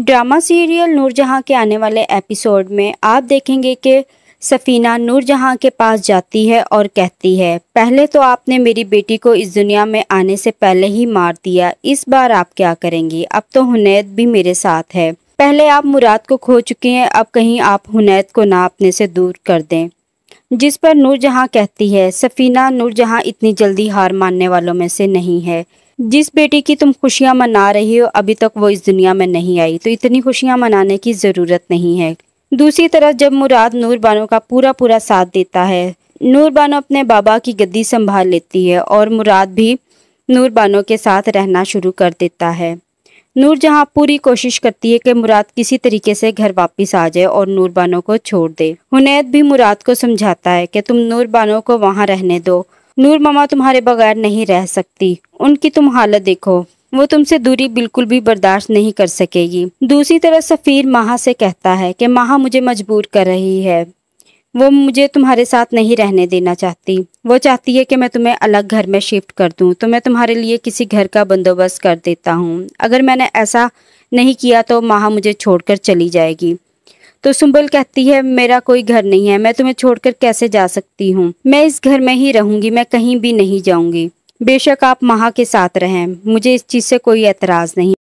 drama serial Noor Jahan के आने वाले एपिसोड में आप देखेंगे कि सफ़ीना नूरजहां के पास जाती है और कहती है पहले तो आपने मेरी बेटी को इस दुनिया में आने से पहले ही मार दिया इस बार आप क्या करेंगी अब तो हुनैद भी मेरे साथ है पहले आप मुराद को खो चुके हैं अब कहीं आप हुनैद को ना अपने से दूर कर दें जिस पर नूरजहां कहती है सफ़ीना नूरजहां इतनी जल्दी हार मानने वालों में से नहीं है जिस बेटी की तुम खुशियां मना रही हो अभी तक वो इस दुनिया में नहीं आई तो इतनी खुशियां मनाने की ज़रूरत नहीं है दूसरी तरफ जब मुराद नूर बानो का पूरा पूरा साथ देता है नूर बानो अपने बाबा की गद्दी संभाल लेती है और मुराद भी नूर बानो के साथ रहना शुरू कर देता है नूर जहाँ पूरी कोशिश करती है कि मुराद किसी तरीके से घर वापस आ जाए और नूर बानो को छोड़ दे हुनैद भी मुराद को समझाता है कि तुम नूर बानो को वहाँ रहने दो नूर मामा तुम्हारे बगैर नहीं रह सकती उनकी तुम हालत देखो वो तुमसे दूरी बिल्कुल भी बर्दाश्त नहीं कर सकेगी दूसरी तरफ सफ़ीर माहा से कहता है कि माहा मुझे मजबूर कर रही है वो मुझे तुम्हारे साथ नहीं रहने देना चाहती वो चाहती है कि मैं तुम्हें अलग घर में शिफ्ट कर दूं तो मैं तुम्हारे लिए किसी घर का बंदोबस्त कर देता हूं अगर मैंने ऐसा नहीं किया तो माहा मुझे छोड़कर चली जाएगी तो सुंबल कहती है मेरा कोई घर नहीं है मैं तुम्हें छोड़कर कैसे जा सकती हूँ मैं इस घर में ही रहूंगी मैं कहीं भी नहीं जाऊंगी बेशक आप महा के साथ रहें मुझे इस चीज़ से कोई एतराज़ नहीं